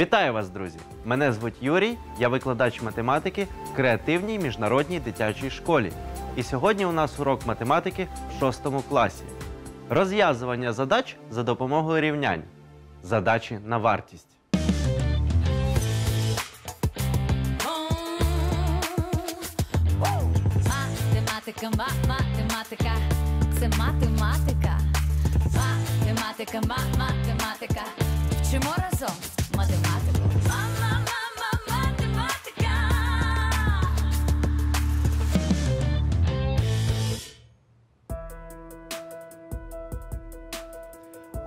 Вітаю вас, друзі! Мене звуть Юрій, я викладач математики в креативній міжнародній дитячій школі. І сьогодні у нас урок математики в 6 класі. Розв'язування задач за допомогою рівнянь. Задачі на вартість. Математика, математика, це математика. Математика, математика. Вчимо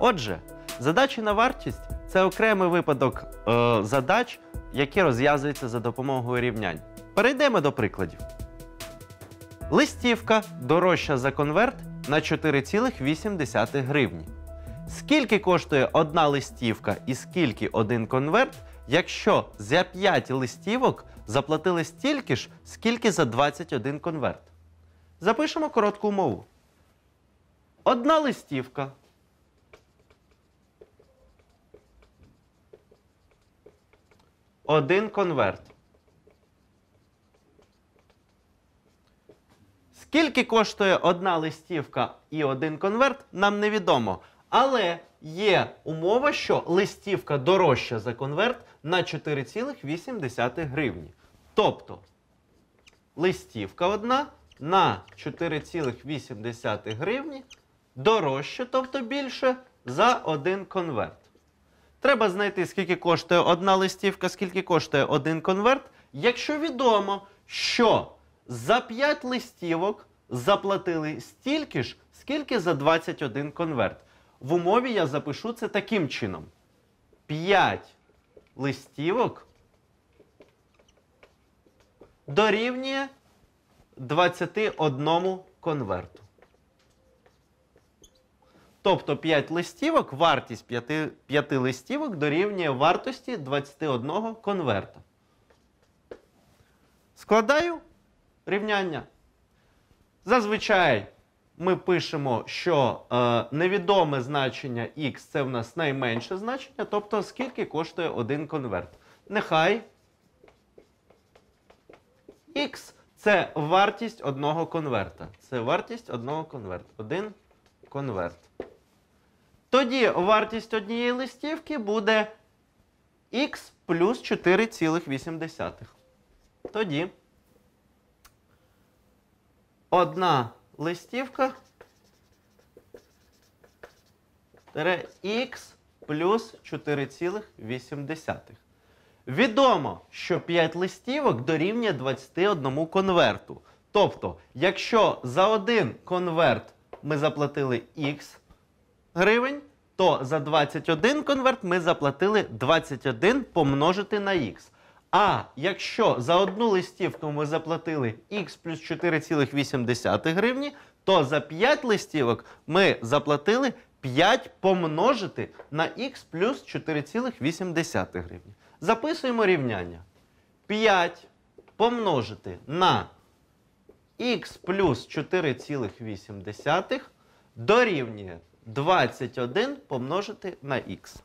Отже, задачі на вартість це окремий випадок е, задач, які розв'язуються за допомогою рівнянь. Перейдемо до прикладів. Листівка дорожча за конверт на 4,8 гривні. Скільки коштує одна листівка і скільки один конверт, якщо за 5 листівок заплатили стільки ж, скільки за 21 конверт? Запишемо коротку умову. Одна листівка Один конверт. Скільки коштує одна листівка і один конверт, нам невідомо. Але є умова, що листівка дорожча за конверт на 4,8 гривні. Тобто листівка одна на 4,8 гривні дорожче, тобто більше, за один конверт. Треба знайти, скільки коштує одна листівка, скільки коштує один конверт. Якщо відомо, що за 5 листівок заплатили стільки ж, скільки за 21 конверт. В умові я запишу це таким чином: 5 листівок дорівнює 21 конверту. Тобто 5 листівок, вартість 5 5 листівок дорівнює вартості 21 конверта. Складаю рівняння. Зазвичай ми пишемо, що е, невідоме значення X це в нас найменше значення, тобто скільки коштує один конверт. Нехай X це вартість одного конверта. Це вартість одного конверта. Один конверт. Тоді вартість однієї листівки буде x плюс 4,8. Тоді одна листівка x плюс 4,8. Відомо, що 5 листівок дорівнює 21 конверту. Тобто, якщо за один конверт ми заплатили х гривень, то за 21 конверт ми заплатили 21 помножити на х. А якщо за одну листівку ми заплатили х плюс 4,8 гривні, то за 5 листівок ми заплатили 5 помножити на х плюс 4,8 гривні. Записуємо рівняння. 5 помножити на х плюс 4,8 дорівнює 21 помножити на х.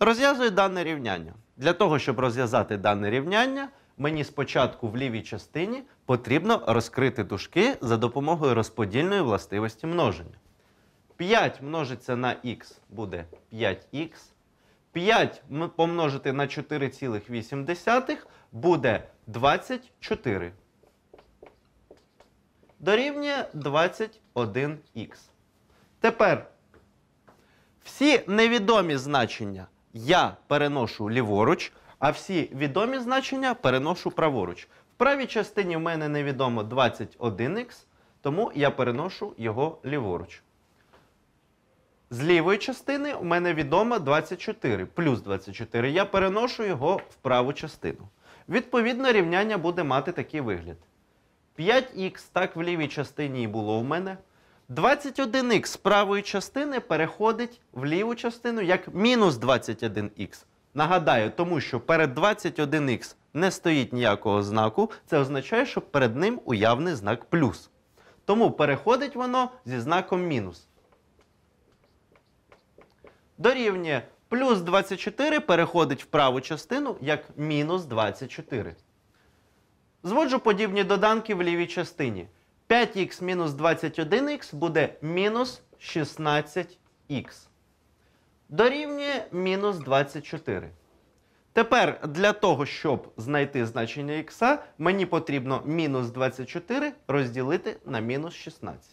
Розв'язую дане рівняння. Для того, щоб розв'язати дане рівняння, мені спочатку в лівій частині потрібно розкрити дужки за допомогою розподільної властивості множення. 5 множиться на х буде 5х. 5 помножити на 4,8 буде 24. Дорівнює 21х. Тепер всі невідомі значення я переношу ліворуч, а всі відомі значення переношу праворуч. В правій частині в мене невідомо 21х, тому я переношу його ліворуч. З лівої частини у мене відомо 24 плюс 24. Я переношу його в праву частину. Відповідно, рівняння буде мати такий вигляд. 5х так в лівій частині і було в мене. 21х з правої частини переходить в ліву частину як мінус 21х. Нагадаю, тому що перед 21х не стоїть ніякого знаку, це означає, що перед ним уявний знак плюс. Тому переходить воно зі знаком мінус. Дорівнює плюс 24 переходить в праву частину як мінус 24. Зводжу подібні доданки в лівій частині. 5х мінус 21х буде мінус 16х. Дорівнює мінус 24. Тепер для того, щоб знайти значення х, мені потрібно мінус 24 розділити на мінус 16.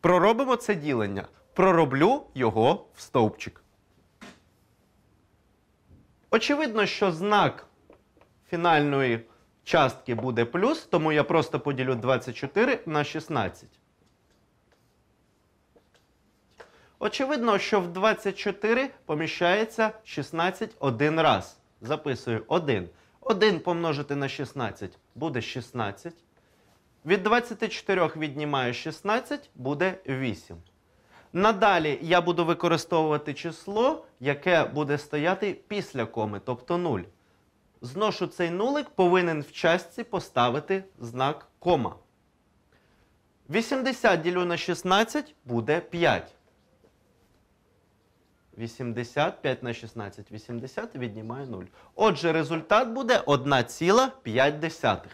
Проробимо це ділення. Пророблю його в стовпчик. Очевидно, що знак фінальної частки буде плюс, тому я просто поділю 24 на 16. Очевидно, що в 24 поміщається 16 один раз. Записую 1. 1 помножити на 16 буде 16. Від 24 віднімаю 16, буде 8. Надалі я буду використовувати число, яке буде стояти після коми, тобто 0. Зношу цей нулик, повинен в частці поставити знак кома. 80 ділю на 16 буде 5. 80, 5 на 16, 80 віднімаю 0. Отже, результат буде 1,5.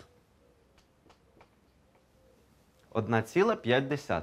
1,5.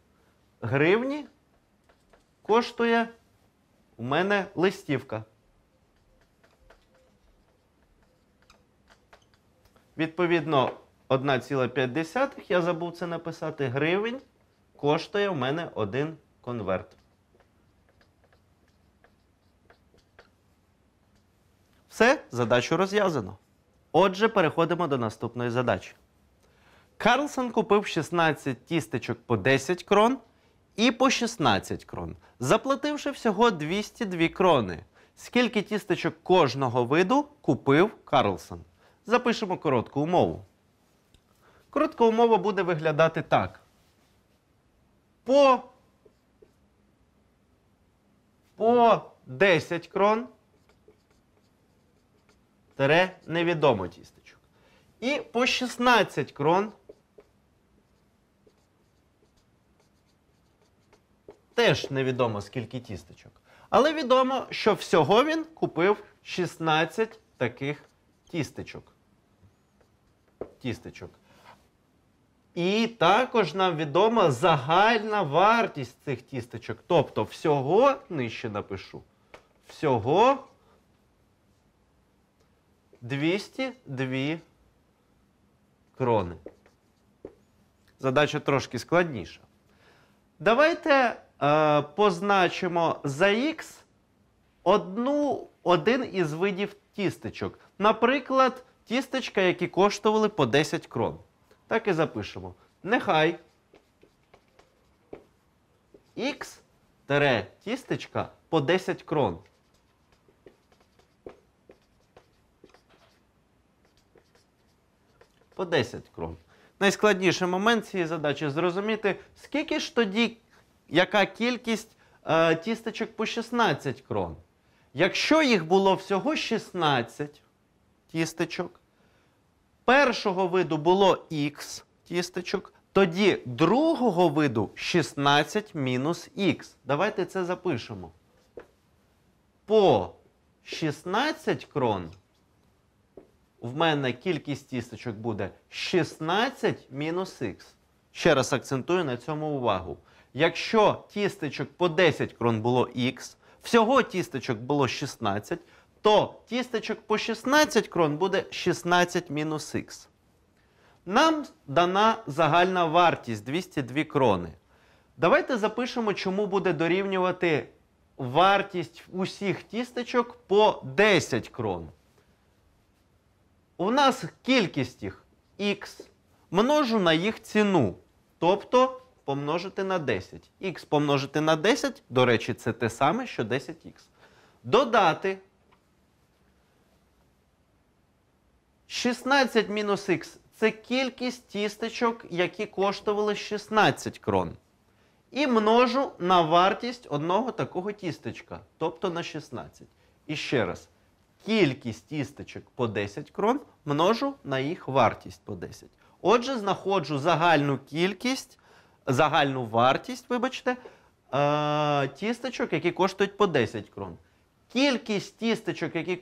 гривні коштує у мене листівка. Відповідно, 1,5, я забув це написати, гривень коштує у мене один конверт. Все, задачу розв'язано. Отже, переходимо до наступної задачі. Карлсон купив 16 тістечок по 10 крон і по 16 крон, заплативши всього 202 крони. Скільки тістечок кожного виду купив Карлсон? Запишемо коротку умову. Коротка умова буде виглядати так. По по 10 крон тере невідомо тістечок. І по 16 крон Теж невідомо скільки тістечок. Але відомо, що всього він купив 16 таких тістечок. Тістечок. І також нам відома загальна вартість цих тістечок. Тобто, всього нижче напишу. Всього 202 крони. Задача трошки складніша. Давайте Е, позначимо за Х одну, один із видів тістечок. Наприклад, тістечка, які коштували по 10 крон. Так і запишемо. Нехай Х тістечка по 10 крон. По 10 крон. Найскладніший момент цієї задачі зрозуміти, скільки ж тоді яка кількість е, тістечок по 16 крон. Якщо їх було всього 16 тістечок, першого виду було Х тістечок, тоді другого виду 16 мінус Х. Давайте це запишемо. По 16 крон. В мене кількість тісточок буде 16 мінус х. Ще раз акцентую на цьому увагу. Якщо тістечок по 10 крон було Х, всього тістечок було 16, то тістечок по 16 крон буде 16 мінус Х. Нам дана загальна вартість 202 крони. Давайте запишемо, чому буде дорівнювати вартість усіх тістечок по 10 крон. У нас кількість їх х множу на їх ціну. Тобто помножити на 10. Х помножити на 10, до речі, це те саме, що 10х. Додати 16 мінус х це кількість тістечок, які коштували 16 крон. І множу на вартість одного такого тістечка, тобто на 16. І ще раз, кількість тістечок по 10 крон множу на їх вартість по 10. Отже, знаходжу загальну кількість загальну вартість, вибачте, е, тістечок, які коштують по 10 крон. Кількість тістечок, які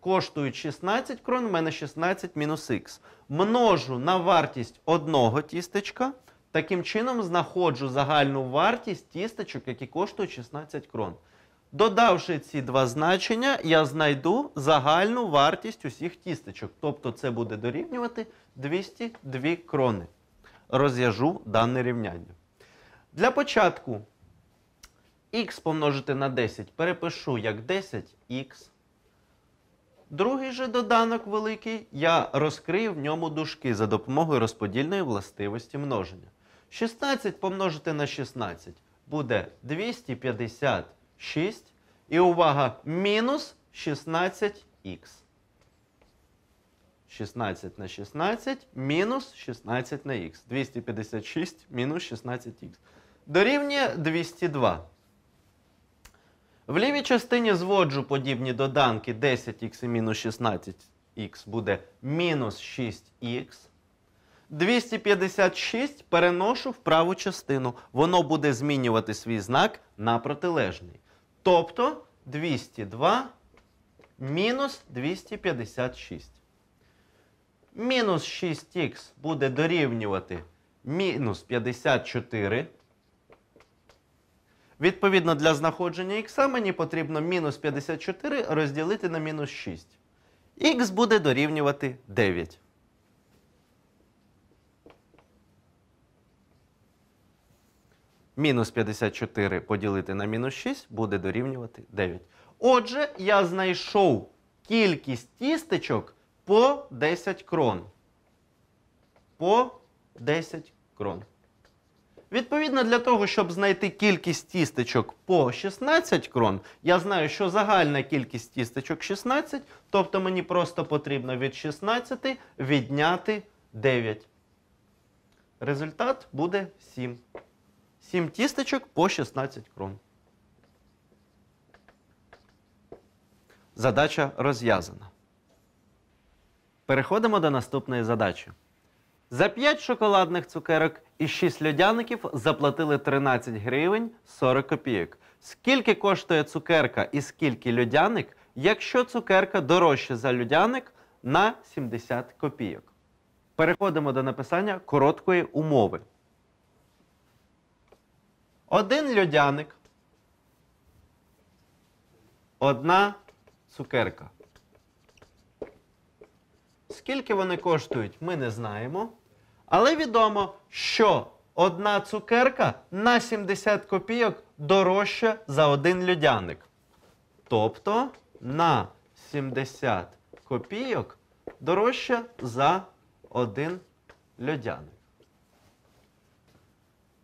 коштують, 16 крон, в мене 16 мінус х. Множу на вартість одного тістечка. Таким чином знаходжу загальну вартість тістечок, які коштують 16 крон. Додавши ці два значення, я знайду загальну вартість усіх тістечок. Тобто це буде дорівнювати 202 крони розв'яжу дане рівняння. Для початку х помножити на 10 перепишу як 10х. Другий же доданок великий я розкрию в ньому дужки за допомогою розподільної властивості множення. 16 помножити на 16 буде 256. І увага, мінус 16х. 16 на 16 мінус 16 на х. 256 мінус 16х. Дорівнює 202. В лівій частині зводжу подібні доданки 10х і мінус 16х буде мінус 6х. 256 переношу в праву частину. Воно буде змінювати свій знак на протилежний. Тобто 202 мінус 256 мінус 6х буде дорівнювати мінус 54. Відповідно, для знаходження х мені потрібно мінус 54 розділити на мінус 6. Х буде дорівнювати 9. Мінус 54 поділити на мінус 6 буде дорівнювати 9. Отже, я знайшов кількість тістечок, по 10 крон. По 10 крон. Відповідно, для того, щоб знайти кількість тістечок по 16 крон, я знаю, що загальна кількість тістечок 16, тобто мені просто потрібно від 16 відняти 9. Результат буде 7. 7 тістечок по 16 крон. Задача розв'язана. Переходимо до наступної задачі. За 5 шоколадних цукерок і 6 льодяників заплатили 13 гривень 40 копійок. Скільки коштує цукерка і скільки льодяник, якщо цукерка дорожча за льодяник на 70 копійок? Переходимо до написання короткої умови. Один льодяник. Одна цукерка. Скільки вони коштують, ми не знаємо. Але відомо, що одна цукерка на 70 копійок дорожча за один людяник. Тобто на 70 копійок дорожча за один людяник.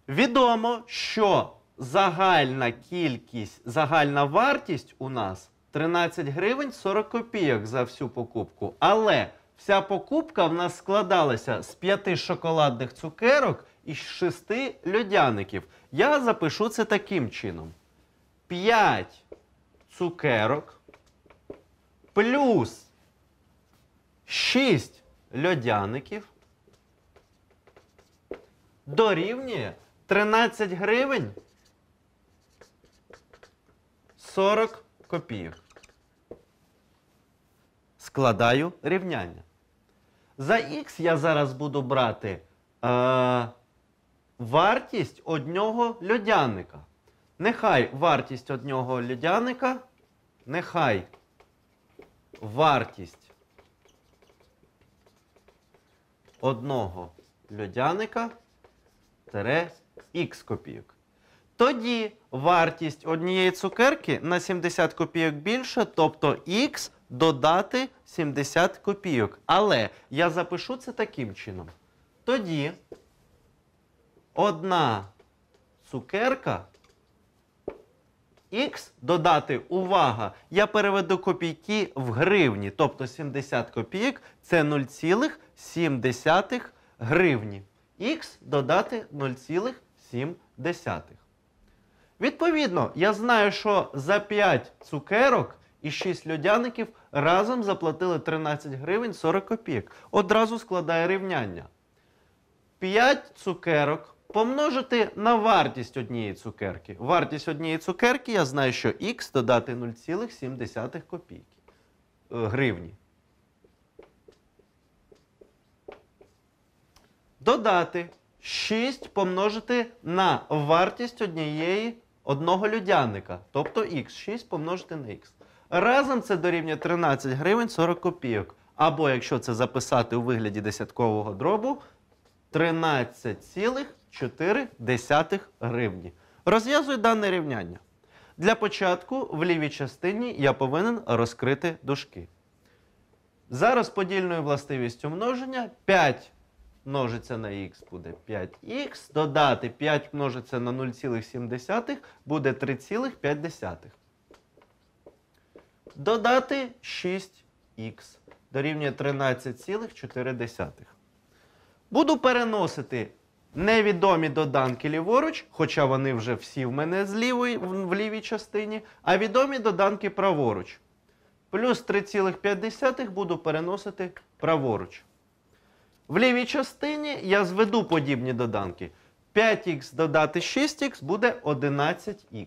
Відомо, що загальна кількість, загальна вартість у нас 13 гривень 40 копійок за всю покупку. Але Вся покупка в нас складалася з п'яти шоколадних цукерок і шести льодяників. Я запишу це таким чином: П'ять цукерок плюс шість льодяників дорівнює 13 гривень 40 копійок. Складаю рівняння. За Х я зараз буду брати е, вартість одного льодяника. Нехай вартість одного льодяника, нехай вартість одного льодяника тере х копійок. Тоді вартість однієї цукерки на 70 копійок більше, тобто х додати 70 копійок. Але я запишу це таким чином. Тоді одна цукерка Х додати, увага, я переведу копійки в гривні. Тобто 70 копійок це 0,7 гривні. Х додати 0,7. Відповідно, я знаю, що за 5 цукерок і 6 льодяників разом заплатили 13 гривень 40 копійок. Одразу складає рівняння. 5 цукерок помножити на вартість однієї цукерки. Вартість однієї цукерки, я знаю, що х додати 0,7 копійки е, гривні. Додати 6 помножити на вартість однієї одного людяника. Тобто х. 6 помножити на х. Разом це дорівнює 13 гривень 40 копійок. Або якщо це записати у вигляді десяткового дробу 13,4 гривні. Розв'язую дане рівняння. Для початку в лівій частині я повинен розкрити дужки. За розподільною властивістю множення 5 множиться на х буде 5х. Додати 5 множиться на 0,7 буде 3,5. Додати 6х дорівнює 13,4. Буду переносити невідомі доданки ліворуч, хоча вони вже всі в мене з лівої, в лівій частині, а відомі доданки праворуч. Плюс 3,5 буду переносити праворуч. В лівій частині я зведу подібні доданки. 5х додати 6х буде 11х.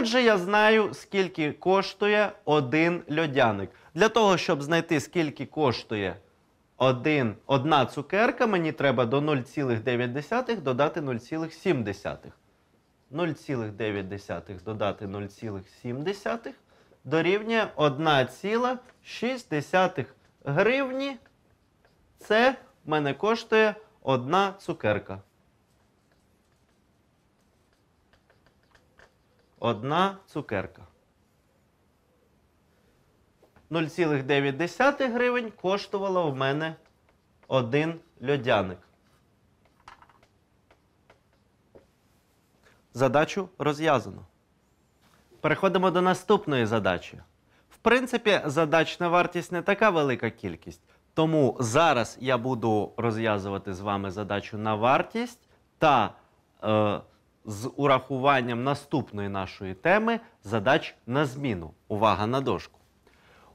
Отже, я знаю, скільки коштує один льодяник. Для того, щоб знайти, скільки коштує один, одна цукерка, мені треба до 0,9 додати 0,7. 0,9 додати 0,7 дорівнює 1,6 гривні. Це мене коштує одна цукерка. Одна цукерка. 0,9 гривень коштувала в мене один льодяник. Задачу розв'язано. Переходимо до наступної задачі. В принципі, задачна вартість не така велика кількість. Тому зараз я буду розв'язувати з вами задачу на вартість та. Е, з урахуванням наступної нашої теми задач на зміну. Увага на дошку.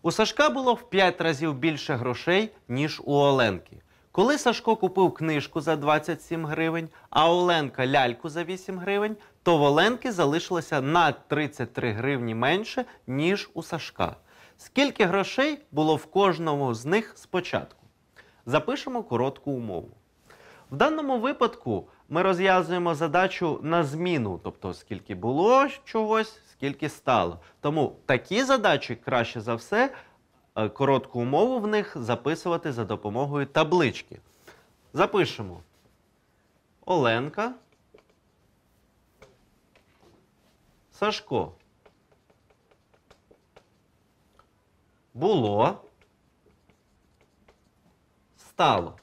У Сашка було в 5 разів більше грошей, ніж у Оленки. Коли Сашко купив книжку за 27 гривень, а Оленка ляльку за 8 гривень, то в Оленки залишилося на 33 гривні менше, ніж у Сашка. Скільки грошей було в кожному з них спочатку? Запишемо коротку умову. В даному випадку ми розв'язуємо задачу на зміну, тобто скільки було чогось, скільки стало. Тому такі задачі краще за все е, коротку умову в них записувати за допомогою таблички. Запишемо Оленка. Сашко. Було. Стало.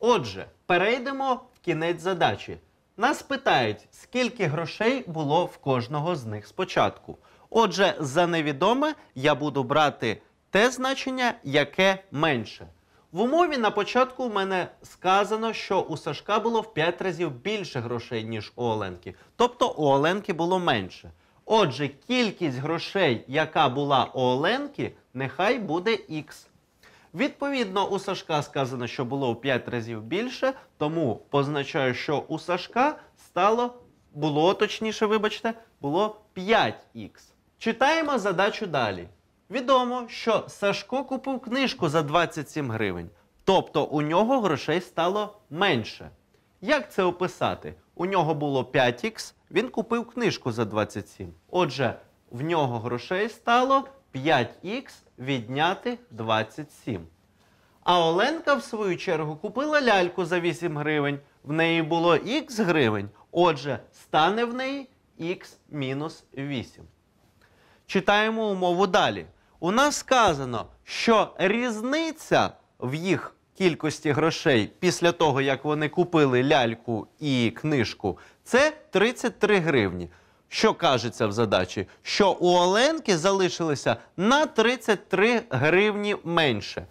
Отже, перейдемо в кінець задачі. Нас питають, скільки грошей було в кожного з них спочатку. Отже, за невідоме я буду брати те значення, яке менше. В умові на початку в мене сказано, що у Сашка було в 5 разів більше грошей, ніж у Оленки. Тобто у Оленки було менше. Отже, кількість грошей, яка була у Оленки, нехай буде Х. Відповідно, у Сашка сказано, що було в 5 разів більше, тому позначаю, що у Сашка стало, було точніше, вибачте, було 5х. Читаємо задачу далі. Відомо, що Сашко купив книжку за 27 гривень, тобто у нього грошей стало менше. Як це описати? У нього було 5х, він купив книжку за 27. Отже, в нього грошей стало 5х відняти 27. А Оленка, в свою чергу, купила ляльку за 8 гривень. В неї було х гривень. Отже, стане в неї х мінус 8. Читаємо умову далі. У нас сказано, що різниця в їх кількості грошей після того, як вони купили ляльку і книжку, це 33 гривні. Що кажеться в задачі? Що у Оленки залишилося на 33 гривні менше.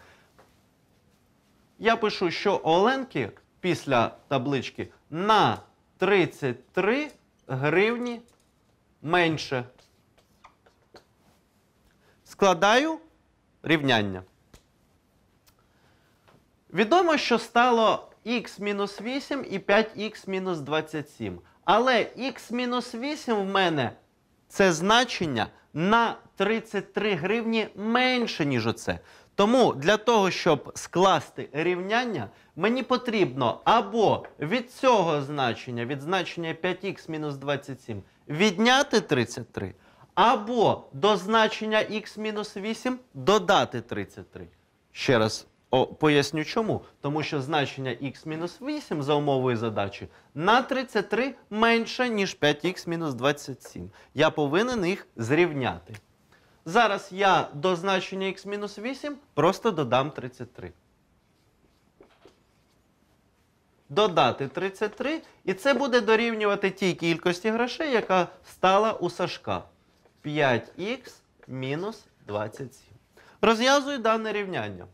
Я пишу, що Оленки після таблички на 33 гривні менше. Складаю рівняння. Відомо, що стало х мінус 8 і 5х мінус 27. Але х-8 в мене це значення на 33 гривні менше, ніж оце. Тому для того, щоб скласти рівняння, мені потрібно або від цього значення, від значення 5х-27, відняти 33, або до значення х-8 додати 33. Ще раз о, Поясню чому. Тому що значення х-8 за умовою задачі на 33 менше, ніж 5х-27. Я повинен їх зрівняти. Зараз я до значення х-8 просто додам 33. Додати 33. І це буде дорівнювати тій кількості грошей, яка стала у Сашка. 5х мінус 27. Розв'язую дане рівняння.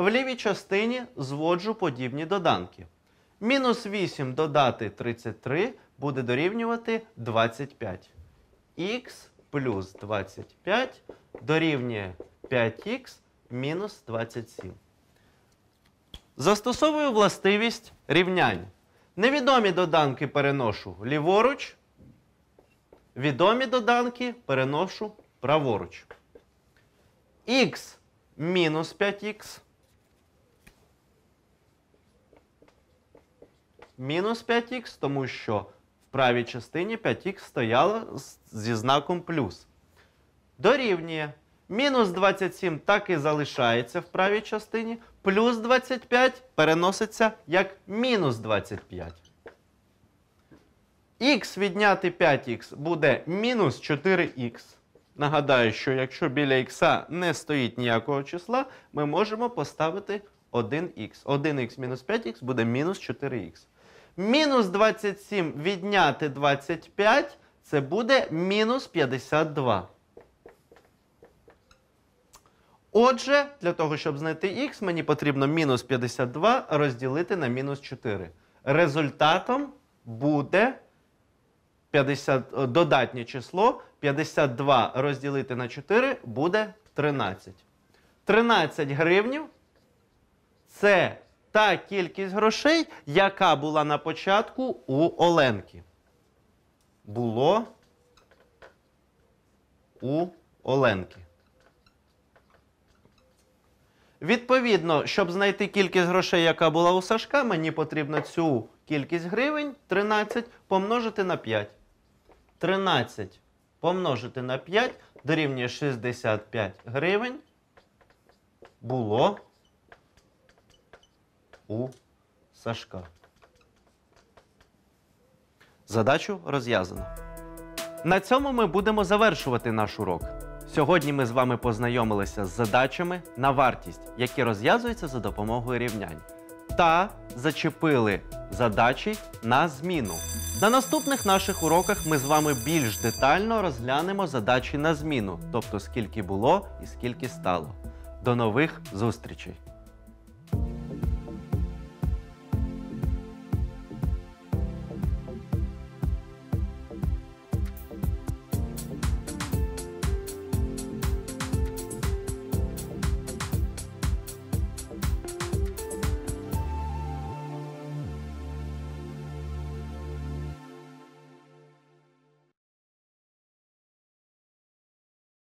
В лівій частині зводжу подібні доданки. Мінус 8 додати 33 буде дорівнювати 25. Х плюс 25 дорівнює 5х мінус 27. Застосовую властивість рівнянь. Невідомі доданки переношу ліворуч. Відомі доданки переношу праворуч. Х мінус 5х. мінус 5х, тому що в правій частині 5х стояло зі знаком плюс. Дорівнює. Мінус 27 так і залишається в правій частині. Плюс 25 переноситься як мінус 25. Х відняти 5х буде мінус 4х. Нагадаю, що якщо біля х не стоїть ніякого числа, ми можемо поставити 1х. 1х мінус 5х буде мінус 4х. Мінус 27 відняти 25 це буде мінус 52. Отже, для того, щоб знайти х, мені потрібно мінус 52 розділити на мінус 4. Результатом буде 50, е, додатнє число 52 розділити на 4 буде 13. 13 гривнів це та кількість грошей, яка була на початку у Оленки. Було у Оленки. Відповідно, щоб знайти кількість грошей, яка була у Сашка, мені потрібно цю кількість гривень 13 помножити на 5. 13 помножити на 5 дорівнює 65 гривень. Було у Сашка. Задачу розв'язано. На цьому ми будемо завершувати наш урок. Сьогодні ми з вами познайомилися з задачами на вартість, які розв'язуються за допомогою рівнянь. Та зачепили задачі на зміну. На наступних наших уроках ми з вами більш детально розглянемо задачі на зміну, тобто скільки було і скільки стало. До нових зустрічей!